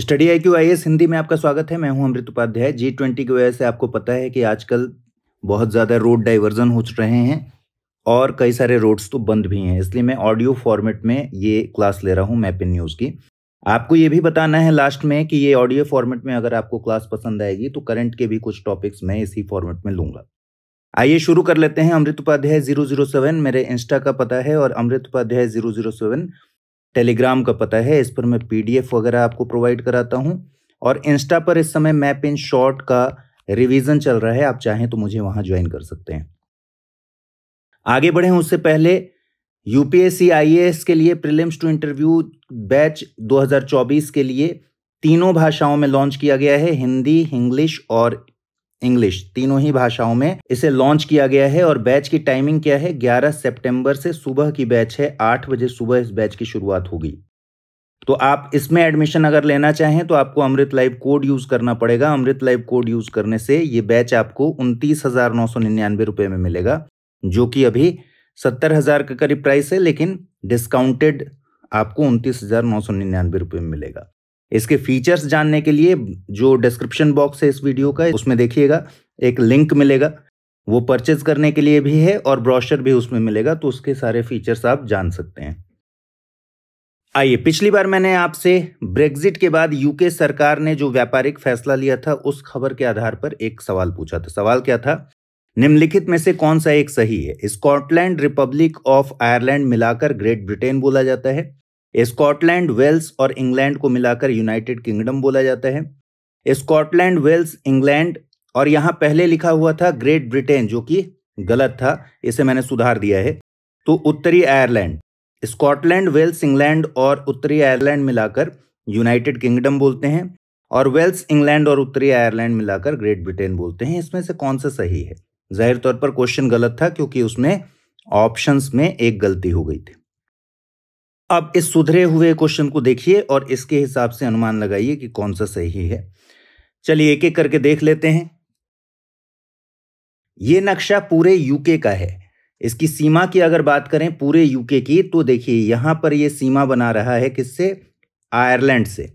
study I Q I S Hindi में आपका स्वागत है मैं हूं अमृत उपाध्याय जी ट्वेंटी की वजह से आपको पता है कि आजकल बहुत ज़्यादा रोड डाइवर्जन हो रहे हैं और कई सारे रोड्स तो बंद भी हैं इसलिए मैं ऑडियो फॉर्मेट में ये क्लास ले रहा हूँ मैपिन न्यूज़ की आपको ये भी बताना है लास्ट में कि ये ऑडियो फॉर्मेट में अगर आपको क्लास पसंद आएगी तो करंट के भी कुछ टॉपिक्स मैं इसी फॉर्मेट में लूँगा आइए शुरू कर लेते हैं Amrit Upadhyay zero zero seven मेरे इंस्टा का पता है और Amrit Upadhyay zero zero seven Telegram का पता है इस पर मैं पीडीएफ वगैरह आपको प्रोवाइड कराता हूँ और इंस्टा पर इस समय मैप इन शॉर्ट का रिवीजन चल रहा है आप चाहें तो मुझे वहां ज्वाइन कर सकते हैं आगे बढ़े उससे पहले यूपीएससी आईएएस के लिए प्रीलिम्स टू इंटरव्यू बैच 2024 के लिए तीनों भाषाओं में लॉन्च किया गया है हिंदी इंग्लिश और इंग्लिश तीनों ही भाषाओं में इसे लॉन्च किया गया है और बैच की टाइमिंग क्या है 11 सितंबर से सुबह की बैच है 8 बजे सुबह इस बैच की शुरुआत होगी तो आप इसमें एडमिशन अगर लेना चाहें तो आपको अमृत लाइव कोड यूज़ करना पड़ेगा अमृत लाइव कोड यूज़ करने से ये बैच आपको उनतीस हज़ार नौ सौ निन्यानवे रुपए में मिलेगा जो कि अभी सत्तर हज़ार के करीब प्राइस है लेकिन डिस्काउंटेड आपको उनतीस हज़ार नौ सौ निन्यानवे रुपये में मिलेगा इसके फीचर्स जानने के लिए जो डिस्क्रिप्शन बॉक्स है इस वीडियो का उसमें देखिएगा एक लिंक मिलेगा वो परचेज करने के लिए भी है और ब्रॉशर भी उसमें मिलेगा तो उसके सारे फीचर्स आप जान सकते हैं आइए पिछली बार मैंने आपसे ब्रेग्जिट के बाद यूके सरकार ने जो व्यापारिक फैसला लिया था उस खबर के आधार पर एक सवाल पूछा था सवाल क्या था निम्नलिखित में से कौन सा एक सही है स्कॉटलैंड रिपब्लिक ऑफ आयरलैंड मिलाकर ग्रेट ब्रिटेन बोला जाता है स्कॉटलैंड वेल्स और इंग्लैंड को मिलाकर यूनाइटेड किंगडम बोला जाता है स्कॉटलैंड वेल्स इंग्लैंड और यहां पहले लिखा हुआ था ग्रेट ब्रिटेन जो कि गलत था इसे मैंने सुधार दिया है तो उत्तरी आयरलैंड स्कॉटलैंड वेल्स इंग्लैंड और उत्तरी आयरलैंड मिलाकर यूनाइटेड किंगडम बोलते हैं और वेल्स इंग्लैंड और उत्तरी आयरलैंड मिलाकर ग्रेट ब्रिटेन बोलते हैं इसमें से कौन सा सही है जाहिर तौर पर क्वेश्चन गलत था क्योंकि उसमें ऑप्शंस में एक गलती हो गई थी अब इस सुधरे हुए क्वेश्चन को देखिए और इसके हिसाब से अनुमान लगाइए कि कौन सा सही है चलिए एक एक करके देख लेते हैं ये नक्शा पूरे यूके का है इसकी सीमा की अगर बात करें पूरे यूके की तो देखिए यहां पर यह सीमा बना रहा है किससे आयरलैंड से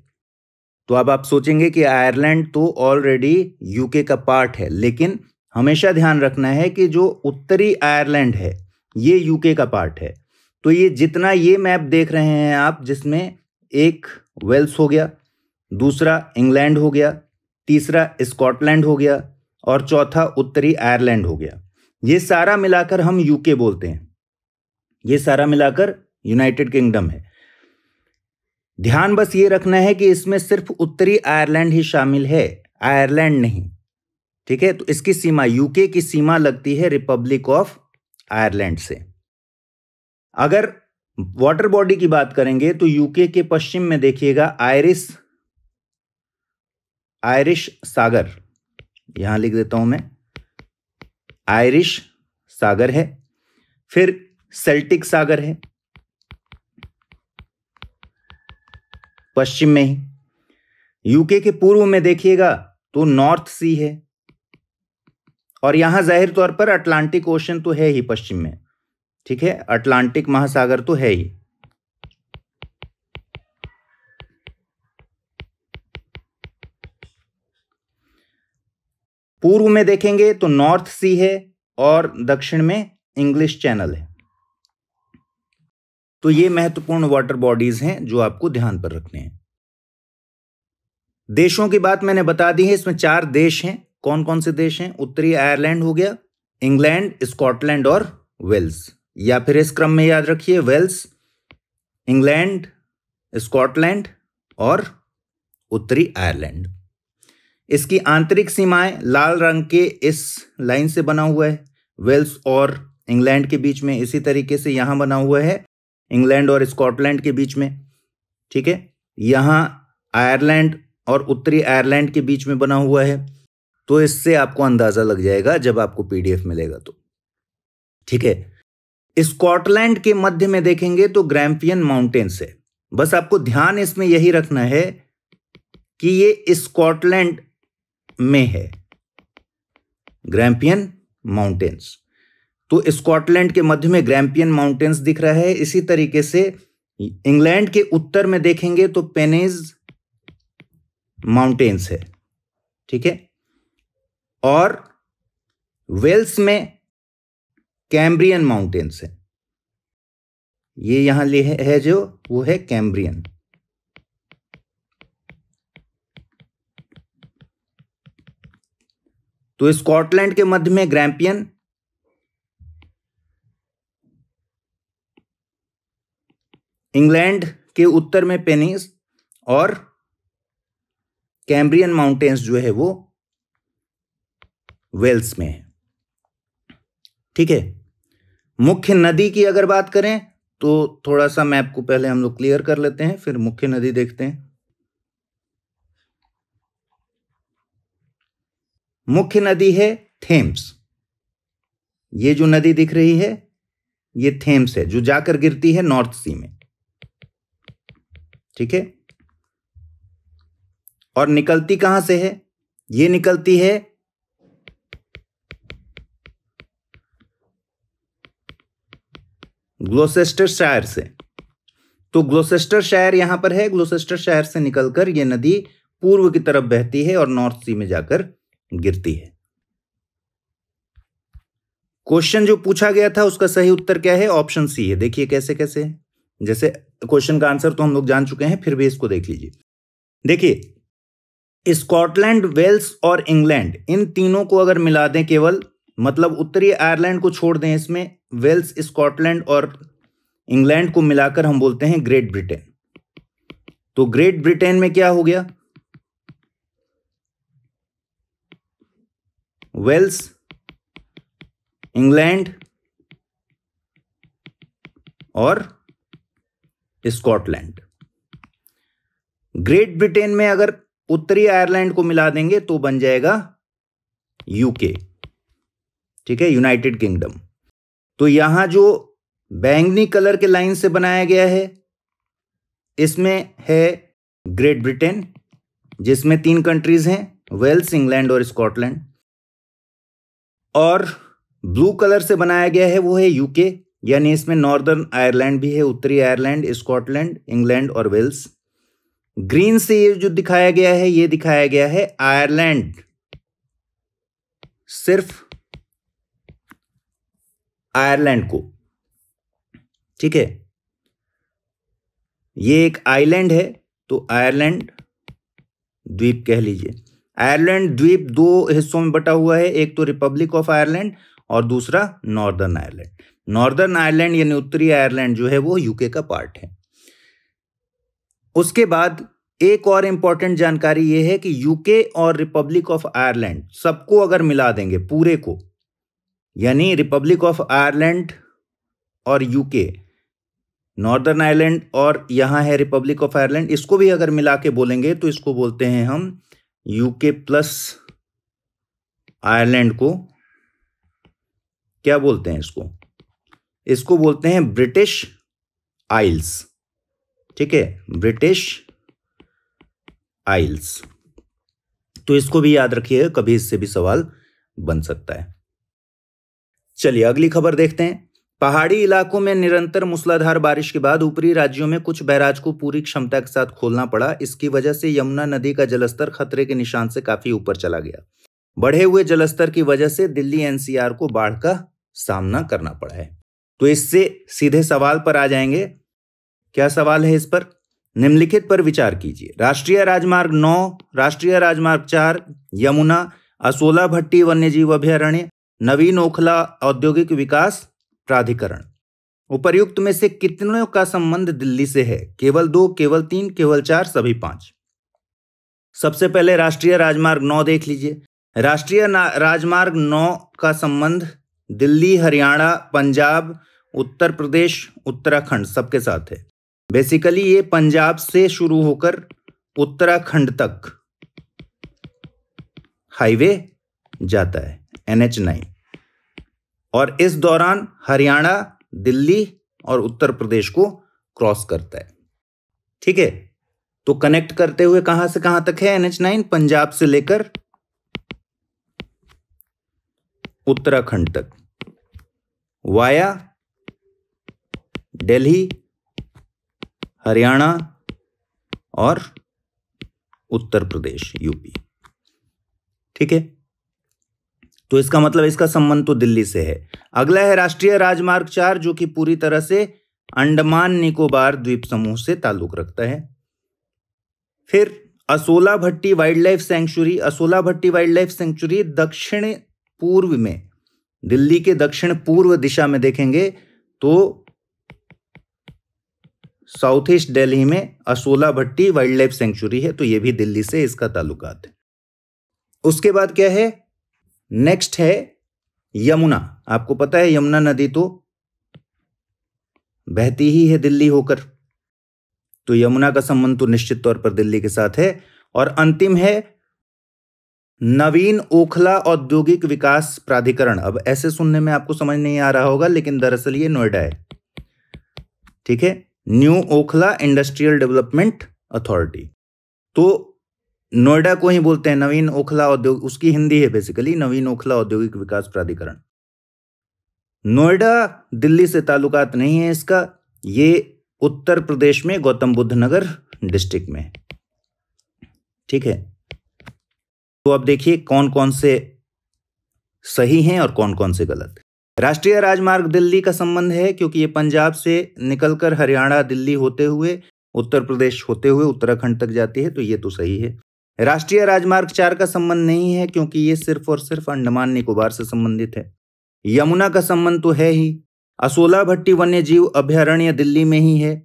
तो अब आप सोचेंगे कि आयरलैंड तो ऑलरेडी यूके का पार्ट है लेकिन हमेशा ध्यान रखना है कि जो उत्तरी आयरलैंड है ये यूके का पार्ट है तो ये जितना ये मैप देख रहे हैं आप जिसमें एक वेल्स हो गया दूसरा इंग्लैंड हो गया तीसरा स्कॉटलैंड हो गया और चौथा उत्तरी आयरलैंड हो गया ये सारा मिलाकर हम यूके बोलते हैं ये सारा मिलाकर यूनाइटेड किंगडम है ध्यान बस ये रखना है कि इसमें सिर्फ उत्तरी आयरलैंड ही शामिल है आयरलैंड नहीं ठीक है तो इसकी सीमा यूके की सीमा लगती है रिपब्लिक ऑफ आयरलैंड से अगर वाटर बॉडी की बात करेंगे तो यूके के पश्चिम में देखिएगा आयरिश आयरिश सागर यहां लिख देता हूं मैं आयरिश सागर है फिर सेल्टिक सागर है पश्चिम में ही यूके के पूर्व में देखिएगा तो नॉर्थ सी है और यहां जाहिर तौर पर अटलांटिक ओशन तो है ही पश्चिम में ठीक है अटलांटिक महासागर तो है ही पूर्व में देखेंगे तो नॉर्थ सी है और दक्षिण में इंग्लिश चैनल है तो ये महत्वपूर्ण वाटर बॉडीज हैं जो आपको ध्यान पर रखने हैं देशों की बात मैंने बता दी है इसमें चार देश हैं कौन कौन से देश हैं उत्तरी आयरलैंड हो गया इंग्लैंड स्कॉटलैंड और वेल्स या फिर इस क्रम में याद रखिए वेल्स इंग्लैंड स्कॉटलैंड और उत्तरी आयरलैंड इसकी आंतरिक सीमाएं लाल रंग के इस लाइन से बना हुआ है वेल्स और इंग्लैंड के बीच में इसी तरीके से यहां बना हुआ है इंग्लैंड और स्कॉटलैंड के बीच में ठीक है यहां आयरलैंड और उत्तरी आयरलैंड के बीच में बना हुआ है तो इससे आपको अंदाज़ा लग जाएगा जब आपको पीडीएफ मिलेगा तो ठीक है स्कॉटलैंड के मध्य में देखेंगे तो ग्रैम्पियन माउंटेन्स है बस आपको ध्यान इसमें यही रखना है कि ये स्कॉटलैंड में है ग्रैम्पियन माउंटेन्स तो स्कॉटलैंड के मध्य में ग्रैम्पियन माउंटेन्स दिख रहा है इसी तरीके से इंग्लैंड के उत्तर में देखेंगे तो पेनेज माउंटेन्स है ठीक है और वेल्स में कैम्ब्रियन माउंटेन्स है ये यहां ले है जो वो है कैम्ब्रियन तो स्कॉटलैंड के मध्य में ग्रैम्पियन इंग्लैंड के उत्तर में पेनिस और कैम्ब्रियन माउंटेन्स जो है वो वेल्स में है ठीक है मुख्य नदी की अगर बात करें तो थोड़ा सा मैप को पहले हम लोग क्लियर कर लेते हैं फिर मुख्य नदी देखते हैं मुख्य नदी है थेम्स ये जो नदी दिख रही है ये थेम्स है जो जाकर गिरती है नॉर्थ सी में ठीक है और निकलती कहां से है ये निकलती है ग्लोसेस्टर शायर से तो ग्लोसेस्टर शायर यहां पर है ग्लोसेस्टर शायर से निकलकर यह नदी पूर्व की तरफ बहती है और नॉर्थ सी में जाकर गिरती है क्वेश्चन जो पूछा गया था उसका सही उत्तर क्या है ऑप्शन सी है देखिए कैसे कैसे है जैसे क्वेश्चन का आंसर तो हम लोग जान चुके हैं फिर भी इसको देख लीजिए देखिए स्कॉटलैंड वेल्स और इंग्लैंड इन तीनों को अगर मिला दें केवल मतलब उत्तरी आयरलैंड को छोड़ दें इसमें वेल्स स्कॉटलैंड और इंग्लैंड को मिलाकर हम बोलते हैं ग्रेट ब्रिटेन तो ग्रेट ब्रिटेन में क्या हो गया वेल्स इंग्लैंड और स्कॉटलैंड ग्रेट ब्रिटेन में अगर उत्तरी आयरलैंड को मिला देंगे तो बन जाएगा यूके ठीक है यूनाइटेड किंगडम तो यहां जो बैंगनी कलर के लाइन से बनाया गया है इसमें है ग्रेट ब्रिटेन जिसमें तीन कंट्रीज हैं वेल्स इंग्लैंड और स्कॉटलैंड और ब्लू कलर से बनाया गया है वो है यूके यानी इसमें नॉर्दर्न आयरलैंड भी है उत्तरी आयरलैंड स्कॉटलैंड इंग्लैंड और वेल्स ग्रीन से ये जो दिखाया गया है ये दिखाया गया है आयरलैंड सिर्फ आयरलैंड को ठीक है ये एक आइलैंड है तो आयरलैंड द्वीप कह लीजिए आयरलैंड द्वीप दो हिस्सों में बटा हुआ है एक तो रिपब्लिक ऑफ आयरलैंड और दूसरा नॉर्दर्न आयरलैंड नॉर्दर्न आयरलैंड यानी उत्तरी आयरलैंड जो है वो यूके का पार्ट है उसके बाद एक और इंपॉर्टेंट जानकारी ये है कि यूके और रिपब्लिक ऑफ आयरलैंड सबको अगर मिला देंगे पूरे को यानी रिपब्लिक ऑफ आयरलैंड और यूके नॉर्दर्न आयरलैंड और यहाँ है रिपब्लिक ऑफ आयरलैंड इसको भी अगर मिला के बोलेंगे तो इसको बोलते हैं हम यूके प्लस आयरलैंड को क्या बोलते हैं इसको इसको बोलते हैं ब्रिटिश आइल्स ठीक है ब्रिटिश आइल्स तो इसको भी याद रखिएगा कभी इससे भी सवाल बन सकता है चलिए अगली खबर देखते हैं पहाड़ी इलाकों में निरंतर मूसलाधार बारिश के बाद ऊपरी राज्यों में कुछ बैराज को पूरी क्षमता के साथ खोलना पड़ा इसकी वजह से यमुना नदी का जलस्तर खतरे के निशान से काफी ऊपर चला गया बढ़े हुए जलस्तर की वजह से दिल्ली एनसीआर को बाढ़ का सामना करना पड़ा है तो इससे सीधे सवाल पर आ जाएंगे क्या सवाल है इस पर निम्नलिखित पर विचार कीजिए राष्ट्रीय राजमार्ग नौ राष्ट्रीय राजमार्ग चार यमुना असोला भट्टी वन्यजीव अभ्यारण्य नवीन ओखला औद्योगिक विकास प्राधिकरण उपर्युक्त में से कितनों का संबंध दिल्ली से है केवल दो केवल तीन केवल चार सभी पांच सबसे पहले राष्ट्रीय राजमार्ग नौ देख लीजिए राष्ट्रीय राजमार्ग नौ का संबंध दिल्ली हरियाणा पंजाब उत्तर प्रदेश उत्तराखंड सबके साथ है बेसिकली ये पंजाब से शुरू होकर उत्तराखंड तक हाईवे जाता है एनएच नाइन और इस दौरान हरियाणा दिल्ली और उत्तर प्रदेश को क्रॉस करता है ठीक है तो कनेक्ट करते हुए कहां से कहां तक है एनएच नाइन पंजाब से लेकर उत्तराखंड तक वाया दिल्ली हरियाणा और उत्तर प्रदेश यूपी ठीक है तो इसका मतलब इसका संबंध तो दिल्ली से है अगला है राष्ट्रीय राजमार्ग चार जो कि पूरी तरह से अंडमान निकोबार द्वीप समूह से ताल्लुक रखता है फिर Asola Bhatti wildlife sanctuary Asola Bhatti wildlife sanctuary दक्षिण पूर्व में दिल्ली के दक्षिण पूर्व दिशा में देखेंगे तो साउथ ईस्ट दिल्ली में Asola Bhatti wildlife sanctuary है तो यह भी दिल्ली से इसका ताल्लुकात है उसके बाद क्या है नेक्स्ट है यमुना आपको पता है यमुना नदी तो बहती ही है दिल्ली होकर तो यमुना का संबंध तो निश्चित तौर पर दिल्ली के साथ है और अंतिम है नवीन ओखला औद्योगिक विकास प्राधिकरण अब ऐसे सुनने में आपको समझ नहीं आ रहा होगा लेकिन दरअसल ये नोएडा है ठीक है new Okhla industrial development authority तो नोएडा को ही बोलते हैं नवीन ओखला औद्योगिक उसकी हिंदी है बेसिकली नवीन ओखला औद्योगिक विकास प्राधिकरण नोएडा दिल्ली से ताल्लुकात नहीं है इसका ये उत्तर प्रदेश में गौतम बुद्ध नगर डिस्ट्रिक्ट में ठीक है तो अब देखिए कौन कौन से सही हैं और कौन कौन से गलत राष्ट्रीय राजमार्ग दिल्ली का संबंध है क्योंकि ये पंजाब से निकलकर हरियाणा दिल्ली होते हुए उत्तर प्रदेश होते हुए उत्तराखंड तक जाती है तो ये तो सही है राष्ट्रीय राजमार्ग चार का संबंध नहीं है क्योंकि ये सिर्फ और सिर्फ अंडमान निकोबार से संबंधित है यमुना का संबंध तो है ही असोला भट्टी वन्य जीव अभ्यारण्य दिल्ली में ही है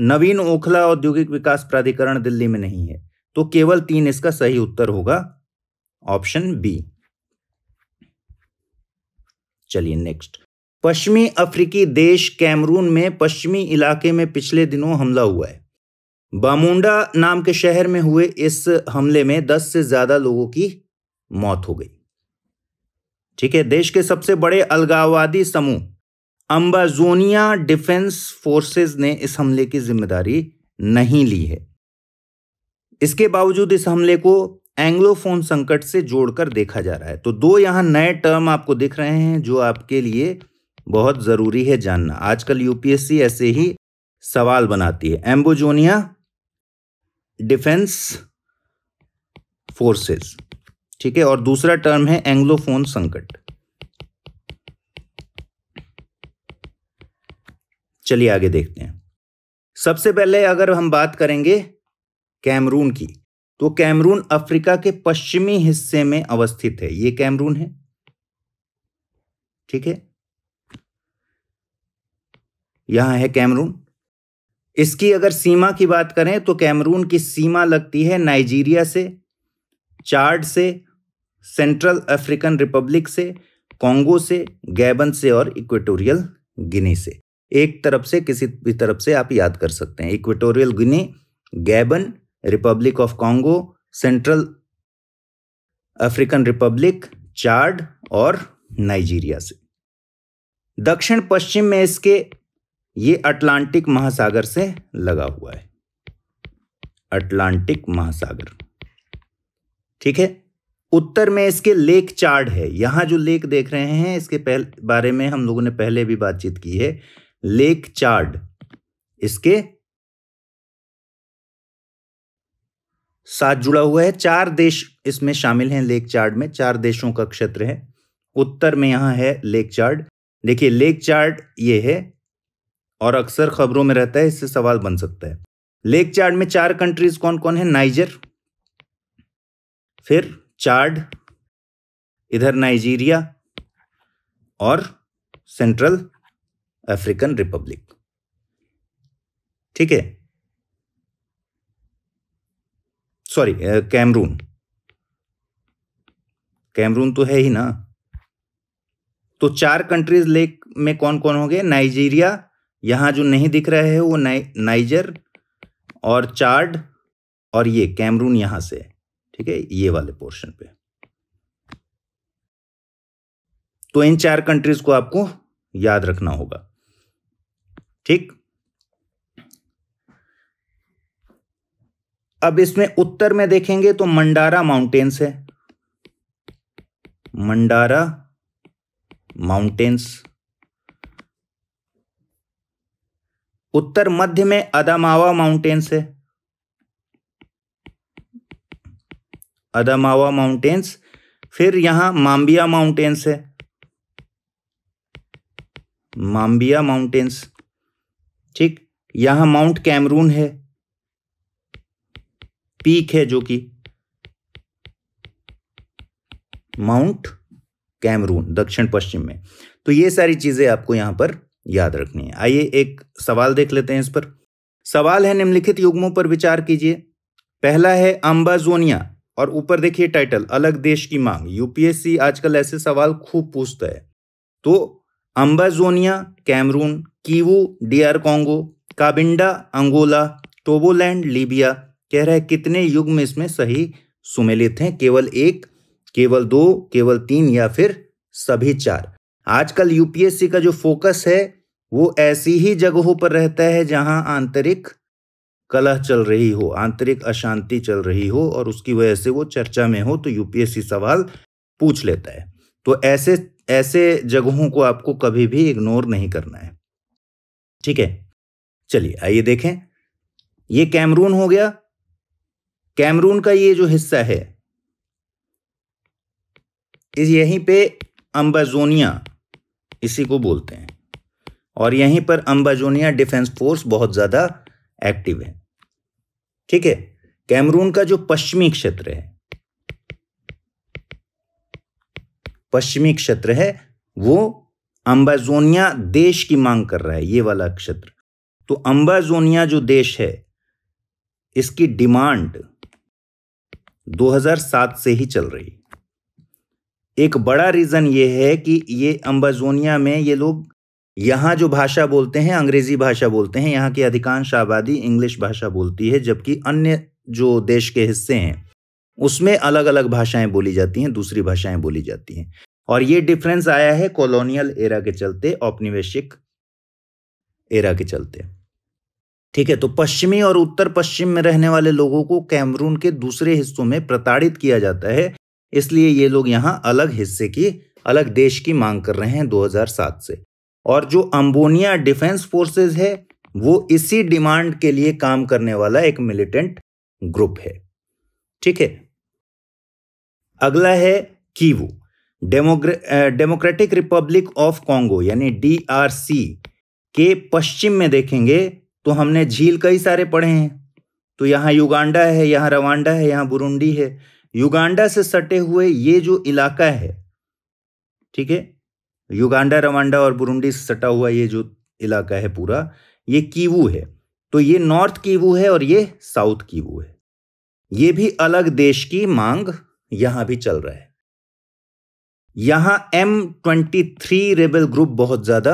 नवीन ओखला औद्योगिक विकास प्राधिकरण दिल्ली में नहीं है तो केवल तीन इसका सही उत्तर होगा ऑप्शन बी चलिए नेक्स्ट पश्चिमी अफ्रीकी देश कैमरून में पश्चिमी इलाके में पिछले दिनों हमला हुआ है बामुंडा नाम के शहर में हुए इस हमले में 10 से ज्यादा लोगों की मौत हो गई ठीक है देश के सबसे बड़े अलगाववादी समूह अम्बाजोनिया डिफेंस फोर्सेस ने इस हमले की जिम्मेदारी नहीं ली है इसके बावजूद इस हमले को एंग्लोफोन संकट से जोड़कर देखा जा रहा है तो दो यहां नए टर्म आपको दिख रहे हैं जो आपके लिए बहुत ज़रूरी है जानना आजकल यूपीएससी ऐसे ही सवाल बनाती है एम्बोजोनिया डिफेंस फोर्सेस ठीक है और दूसरा टर्म है एंग्लोफोन संकट चलिए आगे देखते हैं सबसे पहले अगर हम बात करेंगे कैमरून की तो कैमरून अफ्रीका के पश्चिमी हिस्से में अवस्थित है ये कैमरून है ठीक है यहां है कैमरून इसकी अगर सीमा की बात करें तो कैमरून की सीमा लगती है नाइजीरिया से चार्ड से सेंट्रल अफ्रीकन रिपब्लिक से कॉन्गो से गैबन से और इक्वेटोरियल गिनी से एक तरफ से किसी भी तरफ से आप याद कर सकते हैं Equatorial Guinea Gabon Republic of Congo Central African Republic Chad और नाइजीरिया से दक्षिण पश्चिम में इसके ये अटलांटिक महासागर से लगा हुआ है अटलांटिक महासागर ठीक है उत्तर में इसके लेक चार्ड है यहां जो लेक देख रहे हैं इसके पहले बारे में हम लोगों ने पहले भी बातचीत की है लेक चार्ड इसके साथ जुड़ा हुआ है चार देश इसमें शामिल हैं लेक चार्ड में चार देशों का क्षेत्र है उत्तर में यहां है लेक चार्ड देखिए लेक चार्ड ये है और अक्सर खबरों में रहता है इससे सवाल बन सकता है लेक चार्ड में चार कंट्रीज कौन कौन है नाइजर फिर चार्ड इधर नाइजीरिया और सेंट्रल अफ्रीकन रिपब्लिक ठीक है सॉरी कैमरून कैमरून तो है ही ना तो चार कंट्रीज लेक में कौन कौन होंगे नाइजीरिया यहाँ जो नहीं दिख रहे हैं वो नाइ नाइजर और चार्ड और ये कैमरून यहाँ से ठीक है ये वाले पोर्शन पे तो इन चार कंट्रीज को आपको याद रखना होगा ठीक अब इसमें उत्तर में देखेंगे तो मंडारा माउंटेन्स है मंडारा माउंटेन्स उत्तर मध्य में अदामावा माउंटेन्स है अदामावा माउंटेन्स फिर यहां माम्बिया माउंटेन्स है माम्बिया माउंटेन्स ठीक यहां माउंट कैमरून है पीक है जो कि माउंट कैमरून दक्षिण पश्चिम में तो ये सारी चीज़ें आपको यहां पर याद रखनी है आइए एक सवाल देख लेते हैं इस पर सवाल है निम्नलिखित युग्मों पर विचार कीजिए पहला है अम्बाजोनिया और ऊपर देखिए टाइटल अलग देश की मांग यूपीएससी आजकल ऐसे सवाल खूब पूछता है तो Ambazonia Cameroon Kivu DR Congo Cabinda Angola Togoland Libya कह रहे कितने कितने युग्म इसमें सही सुमेलित हैं केवल एक केवल दो केवल तीन या फिर सभी चार आजकल यूपीएससी का जो फोकस है वो ऐसी ही जगहों पर रहता है जहां आंतरिक कलह चल रही हो आंतरिक अशांति चल रही हो और उसकी वजह से वो चर्चा में हो तो यूपीएससी सवाल पूछ लेता है तो ऐसे ऐसे जगहों को आपको कभी भी इग्नोर नहीं करना है ठीक है चलिए आइए देखें ये कैमरून हो गया कैमरून का ये जो हिस्सा है इस यहीं पे अम्बाजोनिया इसी को बोलते हैं और यहीं पर अम्बाजोनिया डिफेंस फोर्स बहुत ज़्यादा एक्टिव है ठीक है कैमरून का जो पश्चिमी क्षेत्र है पश्चिमी क्षेत्र है वो अम्बाजोनिया देश की मांग कर रहा है ये वाला क्षेत्र तो अम्बाजोनिया जो देश है इसकी डिमांड 2007 से ही चल रही एक बड़ा रीज़न ये है कि ये अम्बाजोनिया में ये लोग यहाँ जो भाषा बोलते हैं अंग्रेज़ी भाषा बोलते हैं यहाँ की अधिकांश आबादी इंग्लिश भाषा बोलती है जबकि अन्य जो देश के हिस्से हैं उसमें अलग अलग भाषाएं बोली जाती हैं दूसरी भाषाएं बोली जाती हैं और ये डिफरेंस आया है कॉलोनियल एरा के चलते औपनिवेशिक एरा के चलते ठीक है तो पश्चिमी और उत्तर पश्चिम में रहने वाले लोगों को कैमरून के दूसरे हिस्सों में प्रताड़ित किया जाता है इसलिए ये लोग यहाँ अलग हिस्से की अलग देश की मांग कर रहे हैं 2007 से और जो अम्बोनिया डिफेंस फोर्सेस है वो इसी डिमांड के लिए काम करने वाला एक मिलिटेंट ग्रुप है ठीक है अगला है Kivu Democratic Republic of Congo यानी डीआरसी के पश्चिम में देखेंगे तो हमने झील कई सारे पढ़े हैं तो यहाँ युगांडा है यहाँ रवांडा है यहाँ बुरुंडी है युगांडा से सटे हुए ये जो इलाका है ठीक है युगांडा रवांडा और बुरुंडी से सटा हुआ ये जो इलाका है पूरा ये कीवू है तो ये नॉर्थ कीवू है और ये साउथ कीवू है ये भी अलग देश की मांग यहां भी चल रहा है यहां M twenty three rebel group बहुत ज्यादा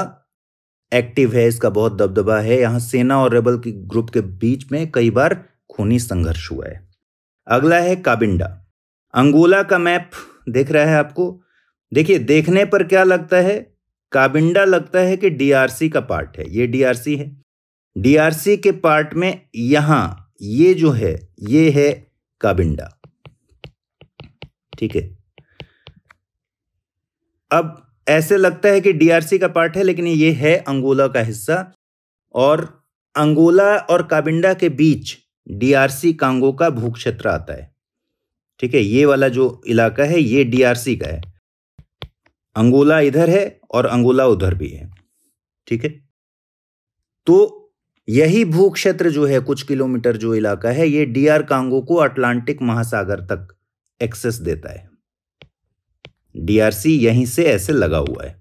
एक्टिव है इसका बहुत दबदबा है यहां सेना और रेबल के ग्रुप के बीच में कई बार खूनी संघर्ष हुआ है अगला है काबिंडा अंगोला का मैप देख रहा है आपको देखिए देखने पर क्या लगता है काबिंडा लगता है कि डीआरसी का पार्ट है ये डीआरसी है डीआरसी के पार्ट में यहां ये जो है ये है काबिंडा ठीक है अब ऐसे लगता है कि डीआरसी का पार्ट है लेकिन ये है अंगोला का हिस्सा और अंगोला और काबिंडा के बीच डीआरसी कांगो का भूक्षेत्र आता है ठीक है ये वाला जो इलाका है ये डीआरसी का है अंगोला इधर है और अंगोला उधर भी है ठीक है तो यही भू क्षेत्र जो है कुछ किलोमीटर जो इलाका है ये डीआर कांगो को अटलांटिक महासागर तक एक्सेस देता है डीआरसी यहीं से ऐसे लगा हुआ है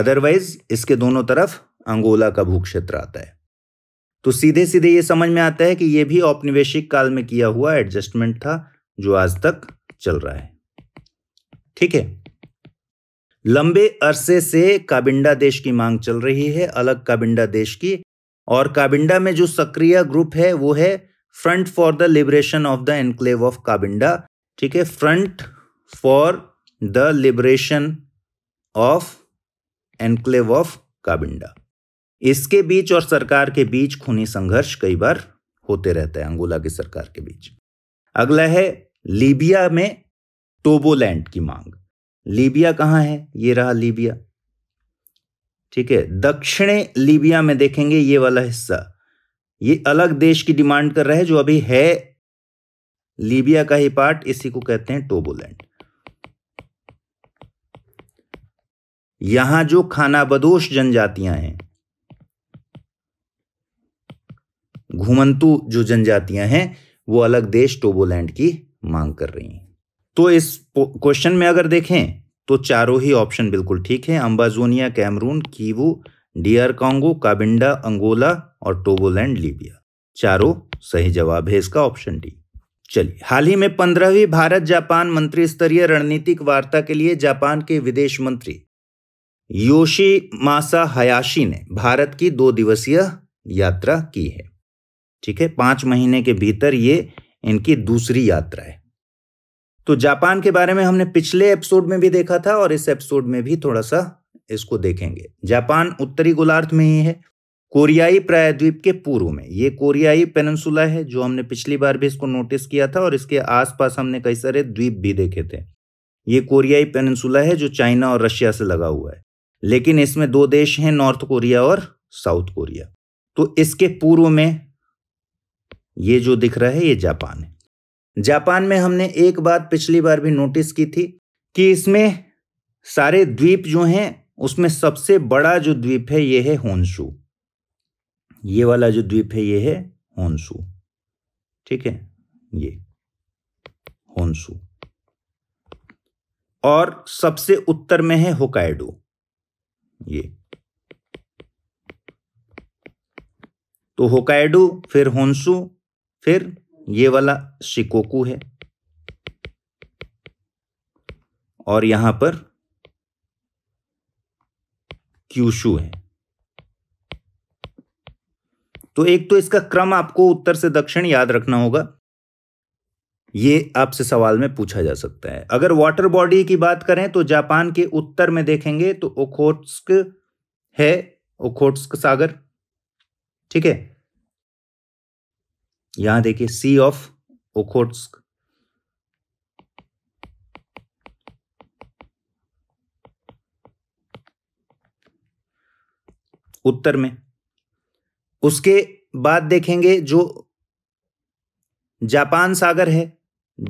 अदरवाइज इसके दोनों तरफ अंगोला का भू क्षेत्र आता है तो सीधे सीधे ये समझ में आता है कि ये भी औपनिवेशिक काल में किया हुआ एडजस्टमेंट था जो आज तक चल रहा है ठीक है लंबे अरसे से काबिंडा देश की मांग चल रही है अलग काबिंडा देश की और काबिंडा में जो सक्रिय ग्रुप है वो है Front for the Liberation of the Enclave of Cabinda ठीक है Front for the Liberation of Enclave of Cabinda इसके बीच और सरकार के बीच खूनी संघर्ष कई बार होते रहता है अंगोला की सरकार के बीच अगला है लीबिया में टोबोलैंड की मांग लीबिया कहाँ है ये रहा लीबिया ठीक है दक्षिण लीबिया में देखेंगे ये वाला हिस्सा ये अलग देश की डिमांड कर रहा है जो अभी है लीबिया का ही पार्ट इसी को कहते हैं टोबोलैंड यहां जो खानाबदोश जनजातियां हैं घुमंतु जो जनजातियां हैं वो अलग देश टोबोलैंड की मांग कर रही हैं तो इस क्वेश्चन में अगर देखें तो चारों ही ऑप्शन बिल्कुल ठीक है Ambazonia Cameroon Kivu DR Congo Cabinda Angola और टोगोलैंड लीबिया चारों सही जवाब है इसका ऑप्शन डी चलिए हाल ही में पंद्रहवीं भारत जापान मंत्री स्तरीय रणनीतिक वार्ता के लिए जापान के विदेश मंत्री योशी मासा हयाशी ने भारत की दो दिवसीय यात्रा की है ठीक है पांच महीने के भीतर ये इनकी दूसरी यात्रा है तो जापान के बारे में हमने पिछले एपिसोड में भी देखा था और इस एपिसोड में भी थोड़ा सा इसको देखेंगे जापान उत्तरी गोलार्ध में ही है कोरियाई प्रायद्वीप के पूर्व में ये कोरियाई पेनसुला है जो हमने पिछली बार भी इसको नोटिस किया था और इसके आसपास हमने कई सारे द्वीप भी देखे थे ये कोरियाई पेनसुला है जो चाइना और रशिया से लगा हुआ है लेकिन इसमें दो देश हैं नॉर्थ कोरिया और साउथ कोरिया तो इसके पूर्व में ये जो दिख रहा है ये जापान है जापान में हमने एक बात पिछली बार भी नोटिस की थी कि इसमें सारे द्वीप जो हैं उसमें सबसे बड़ा जो द्वीप है यह है होन्सु ये वाला जो द्वीप है यह है होन्सु ठीक है ये होन्सु और सबसे उत्तर में है होकाइडो ये तो होकाइडो फिर होन्सु फिर ये वाला शिकोकू है और यहां पर क्यूशु है तो एक तो इसका क्रम आपको उत्तर से दक्षिण याद रखना होगा ये आपसे सवाल में पूछा जा सकता है अगर वाटर बॉडी की बात करें तो जापान के उत्तर में देखेंगे तो ओखोट्स्क है ओखोट्स्क सागर ठीक है यहां देखिए सी ऑफ ओखोट्स्क उत्तर में उसके बाद देखेंगे जो जापान सागर है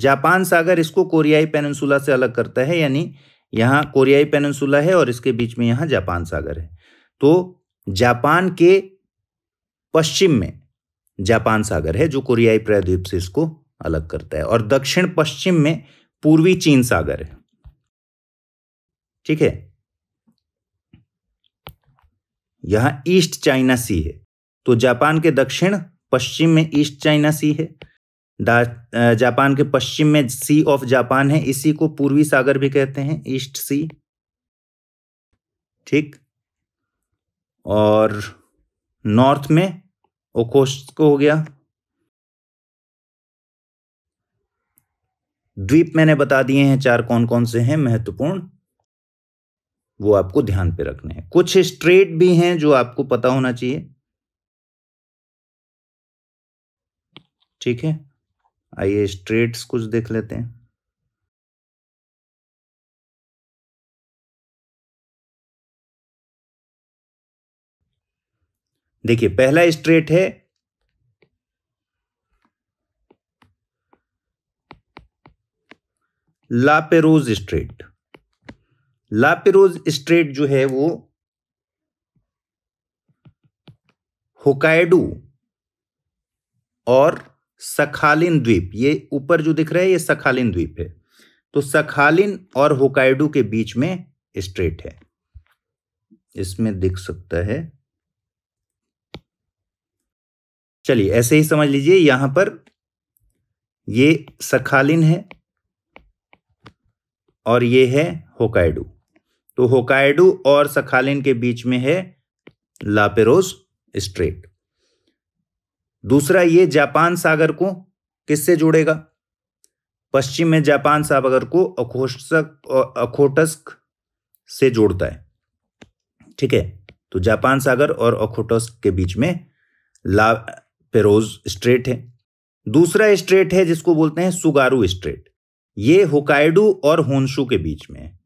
जापान सागर इसको कोरियाई पेनसुला से अलग करता है यानी यहां कोरियाई पेनसुला है और इसके बीच में यहां जापान सागर है तो जापान के पश्चिम में जापान सागर है जो कोरियाई प्रायद्वीप से इसको अलग करता है और दक्षिण पश्चिम में पूर्वी चीन सागर है ठीक है यहां ईस्ट चाइना सी है तो जापान के दक्षिण पश्चिम में ईस्ट चाइना सी है जापान के पश्चिम में सी ऑफ जापान है इसी को पूर्वी सागर भी कहते हैं ईस्ट सी ठीक और नॉर्थ में ओकोस्को हो गया द्वीप मैंने बता दिए हैं चार कौन कौन से हैं महत्वपूर्ण वो आपको ध्यान पे रखने हैं कुछ स्ट्रेट भी हैं जो आपको पता होना चाहिए ठीक है आइए स्ट्रेट्स कुछ देख लेते हैं देखिए पहला स्ट्रेट है लापेरोज स्ट्रेट लापेरोज स्ट्रेट जो है वो होकाडू और सखालिन द्वीप ये ऊपर जो दिख रहा है ये सखालिन द्वीप है तो सखालिन और होकाइडू के बीच में स्ट्रेट है इसमें दिख सकता है चलिए ऐसे ही समझ लीजिए यहां पर ये सखालिन है और ये है होकाइडू तो होकाइडू और सखालिन के बीच में है लापेरोस स्ट्रेट दूसरा ये जापान सागर को किससे जोड़ेगा पश्चिम में जापान सागर को अखोटस्क अखोटस्क से जोड़ता है ठीक है तो जापान सागर और अखोटस्क के बीच में ला पेरोज स्ट्रेट है दूसरा स्ट्रेट है जिसको बोलते हैं सुगारू स्ट्रेट ये होकाइडू और होन्शु के बीच में है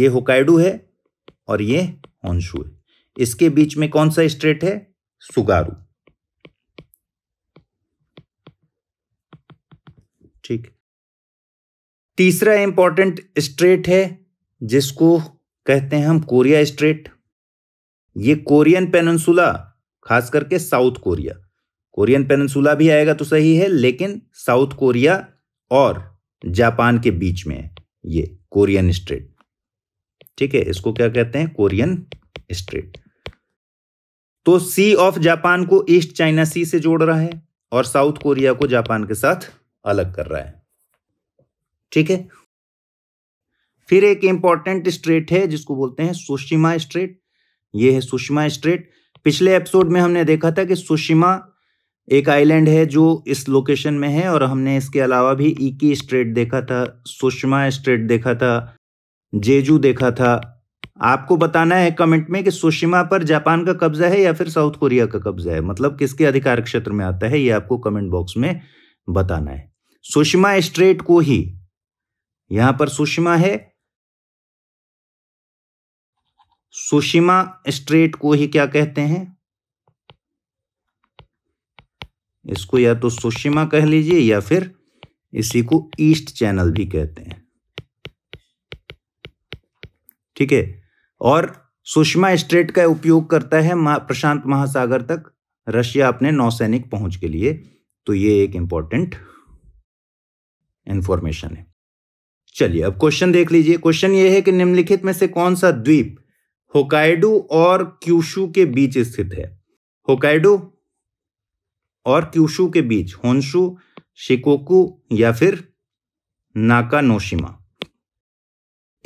ये होकाइडू है और ये होनशू है इसके बीच में कौन सा स्ट्रेट है सुगारू ठीक तीसरा इंपॉर्टेंट स्ट्रेट है जिसको कहते हैं हम कोरिया स्ट्रेट ये कोरियन पेनसुला खास करके साउथ कोरिया कोरियन पेनसुला भी आएगा तो सही है लेकिन साउथ कोरिया और जापान के बीच में है ये कोरियन स्ट्रेट ठीक है इसको क्या कहते हैं कोरियन स्ट्रेट तो सी ऑफ जापान को ईस्ट चाइना सी से जोड़ रहा है और साउथ कोरिया को जापान के साथ अलग कर रहा है ठीक है फिर एक इंपॉर्टेंट स्ट्रेट है जिसको बोलते हैं सुषिमा स्ट्रेट ये है सुषमा स्ट्रेट पिछले एपिसोड में हमने देखा था कि सुशिमा एक आइलैंड है जो इस लोकेशन में है और हमने इसके अलावा भी इकी स्ट्रेट देखा था सुषमा स्ट्रेट देखा था जेजू देखा था आपको बताना है कमेंट में कि सुशिमा पर जापान का कब्जा है या फिर साउथ कोरिया का कब्जा है मतलब किसके अधिकार क्षेत्र में आता है ये आपको कमेंट बॉक्स में बताना है सुषमा स्ट्रेट को ही यहां पर सुषमा है सुषिमा स्ट्रेट को ही क्या कहते हैं इसको या तो सुषिमा कह लीजिए या फिर इसी को ईस्ट चैनल भी कहते हैं ठीक है और सुषमा स्ट्रेट का उपयोग करता है प्रशांत महासागर तक रशिया अपने नौसैनिक पहुंच के लिए तो ये एक इंपॉर्टेंट इंफॉर्मेशन है चलिए अब क्वेश्चन देख लीजिए क्वेश्चन ये है कि निम्नलिखित में से कौन सा द्वीप होकाइडो और क्यूशू के बीच स्थित है होकाइडो और क्यूशु के बीच होन्शु शिकोकू या फिर नाकानोशिमा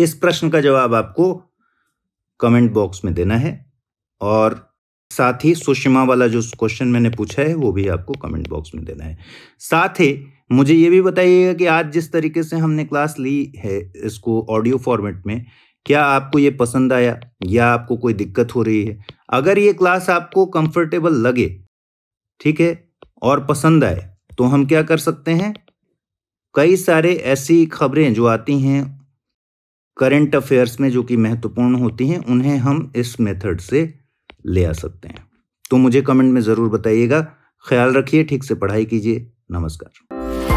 इस प्रश्न का जवाब आपको कमेंट बॉक्स में देना है और साथ ही सुषिमा वाला जो क्वेश्चन मैंने पूछा है वो भी आपको कमेंट बॉक्स में देना है साथ ही मुझे ये भी बताइएगा कि आज जिस तरीके से हमने क्लास ली है इसको ऑडियो फॉर्मेट में क्या आपको ये पसंद आया या आपको कोई दिक्कत हो रही है अगर ये क्लास आपको कंफर्टेबल लगे ठीक है और पसंद आए तो हम क्या कर सकते हैं कई सारे ऐसी खबरें जो आती हैं करंट अफेयर्स में जो कि महत्वपूर्ण होती हैं उन्हें हम इस मेथड से ले आ सकते हैं तो मुझे कमेंट में ज़रूर बताइएगा ख्याल रखिए ठीक से पढ़ाई कीजिए नमस्कार